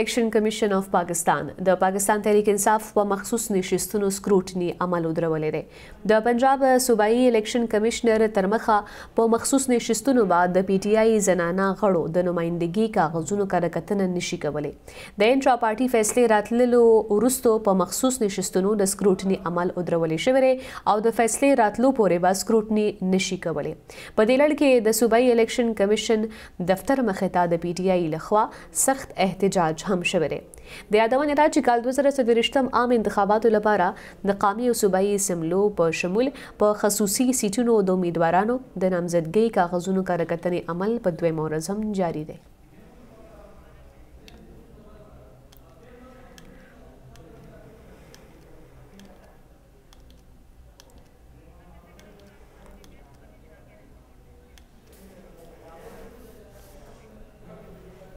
الیکشن کمیشن آف پاکستان د پاکستان تحریک انصاف په مخصوص نشستونو سکروټنی عمل درولې ده د پنجاب صوبایي الیکشن کمشنر ترمخه په مخصوص نشستونو بعد د پی ټی آی زنانا غړو د نمائندګي کاغذونو کارکتنه نشي کولې د انټرا پارټي فیصله راتللو ورستو په مخصوص نشستونو د سکروټنی عمل درولې شوې او د فیصله راتلو پورې با سکروټنی نشي کولې په دې لړ کې د صوبایي الیکشن کمیشن دفتر مخه ته د پی ټی آی لخوا سخت احتجاج خراج هم شوی دی د یادونه دا چې کال 2023م عام انتخاباتو لپاره د قامي او صوبایي سملو په شمول په خصوصي سیټونو د امیدوارانو د نامزدګۍ کاغذونو کارکتنې عمل په دویم ورځ هم جاری دی